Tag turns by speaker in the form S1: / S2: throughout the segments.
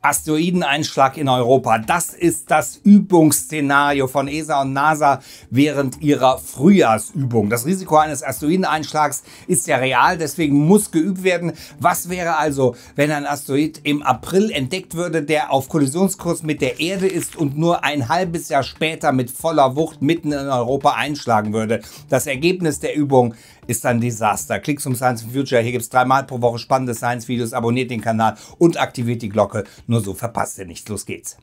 S1: Asteroideneinschlag in Europa. Das ist das Übungsszenario von ESA und NASA während ihrer Frühjahrsübung. Das Risiko eines Asteroideneinschlags ist ja real, deswegen muss geübt werden. Was wäre also, wenn ein Asteroid im April entdeckt würde, der auf Kollisionskurs mit der Erde ist und nur ein halbes Jahr später mit voller Wucht mitten in Europa einschlagen würde? Das Ergebnis der Übung ist ein Desaster. Klick zum Science Future, hier gibt es dreimal pro Woche spannende Science-Videos, abonniert den Kanal und aktiviert die Glocke. Nur so verpasst ihr nichts. Los geht's.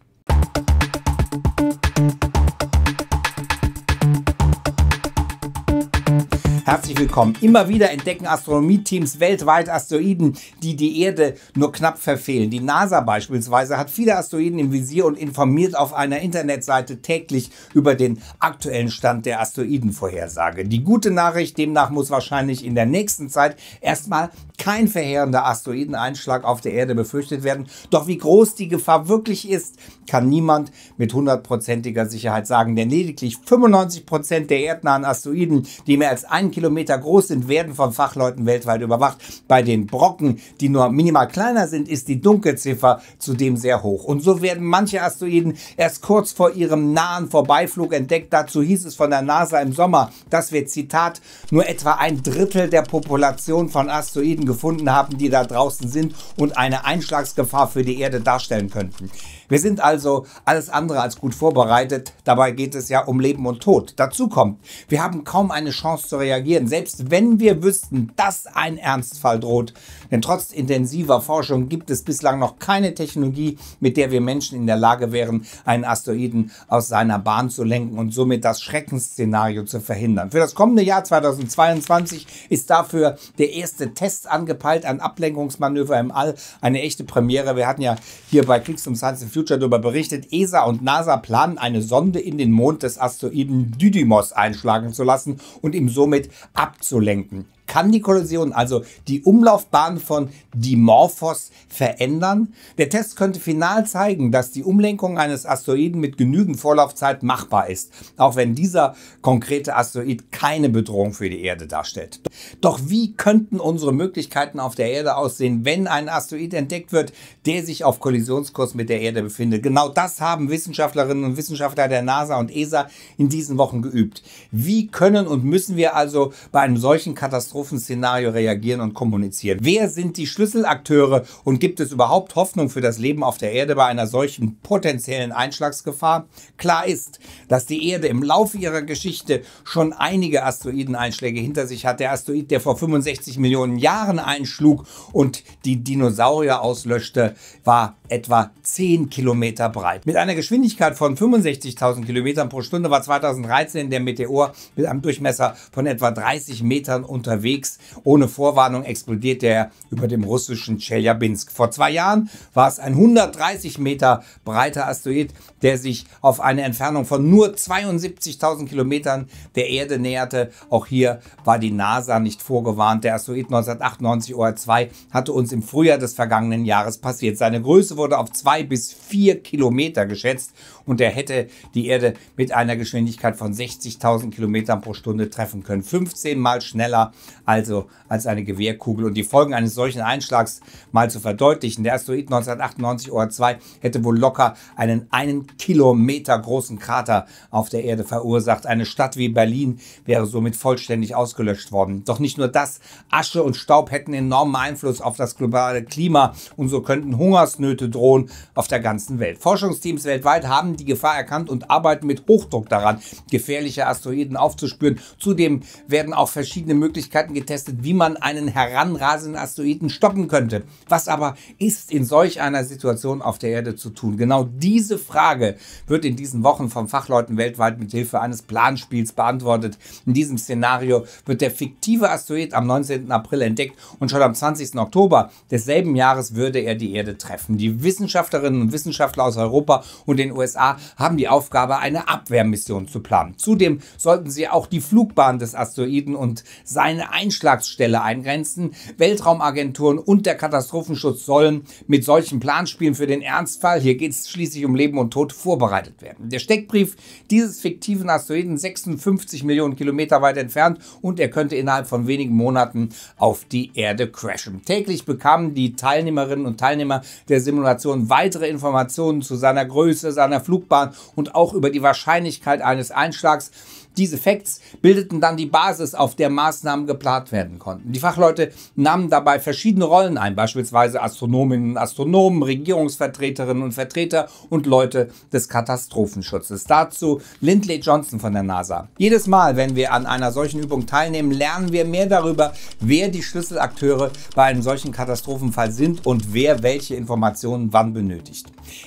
S1: Herzlich willkommen. Immer wieder entdecken Astronomie-Teams weltweit Asteroiden, die die Erde nur knapp verfehlen. Die NASA beispielsweise hat viele Asteroiden im Visier und informiert auf einer Internetseite täglich über den aktuellen Stand der Asteroidenvorhersage. Die gute Nachricht, demnach muss wahrscheinlich in der nächsten Zeit erstmal kein verheerender Asteroideneinschlag auf der Erde befürchtet werden. Doch wie groß die Gefahr wirklich ist, kann niemand mit hundertprozentiger Sicherheit sagen. Denn lediglich 95% Prozent der erdnahen Asteroiden, die mehr als ein Kilometer groß sind, werden von Fachleuten weltweit überwacht. Bei den Brocken, die nur minimal kleiner sind, ist die Dunkelziffer zudem sehr hoch. Und so werden manche Asteroiden erst kurz vor ihrem nahen Vorbeiflug entdeckt. Dazu hieß es von der NASA im Sommer, dass wir, Zitat, nur etwa ein Drittel der Population von Asteroiden gefunden haben, die da draußen sind und eine Einschlagsgefahr für die Erde darstellen könnten. Wir sind also alles andere als gut vorbereitet. Dabei geht es ja um Leben und Tod. Dazu kommt, wir haben kaum eine Chance zu reagieren, selbst wenn wir wüssten, dass ein Ernstfall droht. Denn trotz intensiver Forschung gibt es bislang noch keine Technologie, mit der wir Menschen in der Lage wären, einen Asteroiden aus seiner Bahn zu lenken und somit das Schreckensszenario zu verhindern. Für das kommende Jahr 2022 ist dafür der erste Test angepeilt, ein Ablenkungsmanöver im All, eine echte Premiere. Wir hatten ja hier bei Kriegs- und Science Future darüber berichtet, ESA und NASA planen, eine Sonde in den Mond des Asteroiden Didymos einschlagen zu lassen und ihm somit abzulenken kann die Kollision, also die Umlaufbahn von Dimorphos, verändern. Der Test könnte final zeigen, dass die Umlenkung eines Asteroiden mit genügend Vorlaufzeit machbar ist, auch wenn dieser konkrete Asteroid keine Bedrohung für die Erde darstellt. Doch wie könnten unsere Möglichkeiten auf der Erde aussehen, wenn ein Asteroid entdeckt wird, der sich auf Kollisionskurs mit der Erde befindet? Genau das haben Wissenschaftlerinnen und Wissenschaftler der NASA und ESA in diesen Wochen geübt. Wie können und müssen wir also bei einem solchen Katastrophen Katastrophenszenario reagieren und kommunizieren? Wer sind die Schlüsselakteure und gibt es überhaupt Hoffnung für das Leben auf der Erde bei einer solchen potenziellen Einschlagsgefahr? Klar ist, dass die Erde im Laufe ihrer Geschichte schon einige Asteroideneinschläge hinter sich hat. Der Asteroid, der vor 65 Millionen Jahren einschlug und die Dinosaurier auslöschte, war etwa 10 Kilometer breit. Mit einer Geschwindigkeit von 65.000 Kilometern pro Stunde war 2013 der Meteor mit einem Durchmesser von etwa 30 Metern unterwegs unterwegs. Ohne Vorwarnung explodiert der über dem russischen Chelyabinsk. Vor zwei Jahren war es ein 130 Meter breiter Asteroid, der sich auf eine Entfernung von nur 72.000 Kilometern der Erde näherte. Auch hier war die NASA nicht vorgewarnt. Der Asteroid 1998 OR2 hatte uns im Frühjahr des vergangenen Jahres passiert. Seine Größe wurde auf zwei bis vier Kilometer geschätzt und er hätte die Erde mit einer Geschwindigkeit von 60.000 Kilometern pro Stunde treffen können. 15 Mal schneller also als eine Gewehrkugel. Und die Folgen eines solchen Einschlags mal zu verdeutlichen, der Asteroid 1998 OR2 hätte wohl locker einen einen Kilometer großen Krater auf der Erde verursacht. Eine Stadt wie Berlin wäre somit vollständig ausgelöscht worden. Doch nicht nur das, Asche und Staub hätten enormen Einfluss auf das globale Klima und so könnten Hungersnöte drohen auf der ganzen Welt. Forschungsteams weltweit haben die Gefahr erkannt und arbeiten mit Hochdruck daran, gefährliche Asteroiden aufzuspüren. Zudem werden auch verschiedene Möglichkeiten getestet, wie man einen heranrasenden Asteroiden stoppen könnte. Was aber ist in solch einer Situation auf der Erde zu tun? Genau diese Frage wird in diesen Wochen von Fachleuten weltweit mit Hilfe eines Planspiels beantwortet. In diesem Szenario wird der fiktive Asteroid am 19. April entdeckt und schon am 20. Oktober desselben Jahres würde er die Erde treffen. Die Wissenschaftlerinnen und Wissenschaftler aus Europa und den USA haben die Aufgabe, eine Abwehrmission zu planen. Zudem sollten sie auch die Flugbahn des Asteroiden und seine Einstellung Einschlagsstelle eingrenzen. Weltraumagenturen und der Katastrophenschutz sollen mit solchen Planspielen für den Ernstfall, hier geht es schließlich um Leben und Tod, vorbereitet werden. Der Steckbrief dieses fiktiven Asteroiden 56 Millionen Kilometer weit entfernt und er könnte innerhalb von wenigen Monaten auf die Erde crashen. Täglich bekamen die Teilnehmerinnen und Teilnehmer der Simulation weitere Informationen zu seiner Größe, seiner Flugbahn und auch über die Wahrscheinlichkeit eines Einschlags. Diese Facts bildeten dann die Basis, auf der Maßnahmen geplant werden konnten. Die Fachleute nahmen dabei verschiedene Rollen ein, beispielsweise Astronominnen und Astronomen, Regierungsvertreterinnen und Vertreter und Leute des Katastrophenschutzes. Dazu Lindley Johnson von der NASA. Jedes Mal, wenn wir an einer solchen Übung teilnehmen, lernen wir mehr darüber, wer die Schlüsselakteure bei einem solchen Katastrophenfall sind und wer welche Informationen wann benötigt.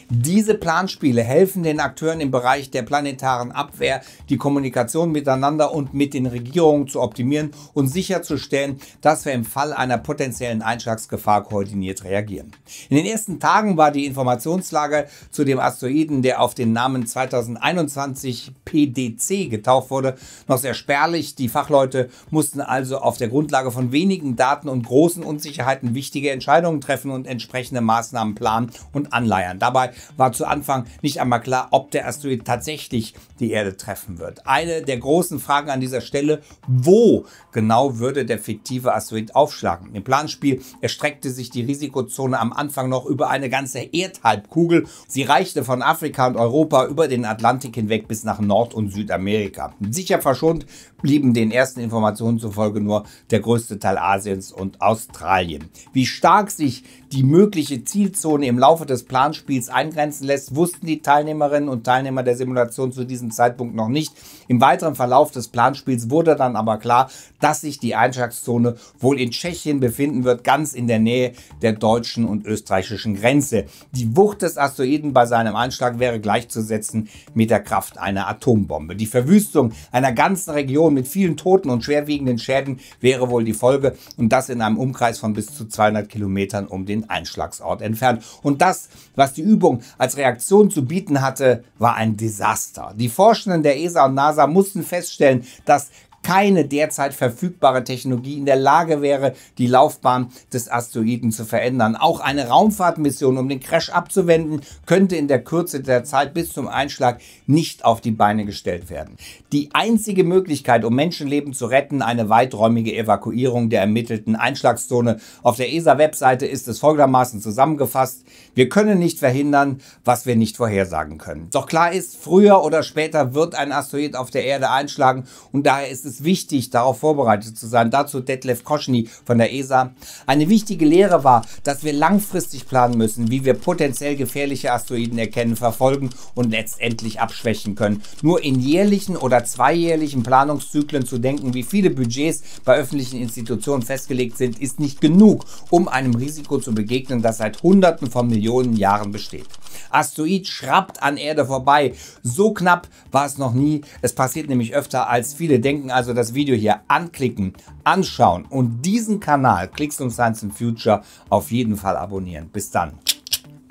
S1: Diese Planspiele helfen den Akteuren im Bereich der planetaren Abwehr, die Kommunikation Kommunikation miteinander und mit den Regierungen zu optimieren und sicherzustellen, dass wir im Fall einer potenziellen Einschlagsgefahr koordiniert reagieren. In den ersten Tagen war die Informationslage zu dem Asteroiden, der auf den Namen 2021 PDC getauft wurde, noch sehr spärlich. Die Fachleute mussten also auf der Grundlage von wenigen Daten und großen Unsicherheiten wichtige Entscheidungen treffen und entsprechende Maßnahmen planen und anleiern. Dabei war zu Anfang nicht einmal klar, ob der Asteroid tatsächlich die Erde treffen wird. Eine der der großen Fragen an dieser Stelle, wo genau würde der fiktive Asteroid aufschlagen? Im Planspiel erstreckte sich die Risikozone am Anfang noch über eine ganze Erdhalbkugel. Sie reichte von Afrika und Europa über den Atlantik hinweg bis nach Nord- und Südamerika. Sicher verschont blieben den ersten Informationen zufolge nur der größte Teil Asiens und Australien. Wie stark sich die mögliche Zielzone im Laufe des Planspiels eingrenzen lässt, wussten die Teilnehmerinnen und Teilnehmer der Simulation zu diesem Zeitpunkt noch nicht. Im weiteren Verlauf des Planspiels wurde dann aber klar, dass sich die Einschlagszone wohl in Tschechien befinden wird, ganz in der Nähe der deutschen und österreichischen Grenze. Die Wucht des Asteroiden bei seinem Einschlag wäre gleichzusetzen mit der Kraft einer Atombombe. Die Verwüstung einer ganzen Region mit vielen Toten und schwerwiegenden Schäden wäre wohl die Folge und das in einem Umkreis von bis zu 200 Kilometern um den dem Einschlagsort entfernt. Und das, was die Übung als Reaktion zu bieten hatte, war ein Desaster. Die Forschenden der ESA und NASA mussten feststellen, dass keine derzeit verfügbare Technologie in der Lage wäre, die Laufbahn des Asteroiden zu verändern. Auch eine Raumfahrtmission, um den Crash abzuwenden, könnte in der Kürze der Zeit bis zum Einschlag nicht auf die Beine gestellt werden. Die einzige Möglichkeit, um Menschenleben zu retten, eine weiträumige Evakuierung der ermittelten Einschlagszone. Auf der ESA-Webseite ist es folgendermaßen zusammengefasst. Wir können nicht verhindern, was wir nicht vorhersagen können. Doch klar ist, früher oder später wird ein Asteroid auf der Erde einschlagen und daher ist es ist wichtig, darauf vorbereitet zu sein. Dazu Detlef Koschny von der ESA. Eine wichtige Lehre war, dass wir langfristig planen müssen, wie wir potenziell gefährliche Asteroiden erkennen, verfolgen und letztendlich abschwächen können. Nur in jährlichen oder zweijährlichen Planungszyklen zu denken, wie viele Budgets bei öffentlichen Institutionen festgelegt sind, ist nicht genug, um einem Risiko zu begegnen, das seit Hunderten von Millionen Jahren besteht. Asteroid schrappt an Erde vorbei. So knapp war es noch nie. Es passiert nämlich öfter, als viele denken. Also das Video hier anklicken, anschauen und diesen Kanal Klicks um Science in Future auf jeden Fall abonnieren. Bis dann.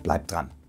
S1: Bleibt dran.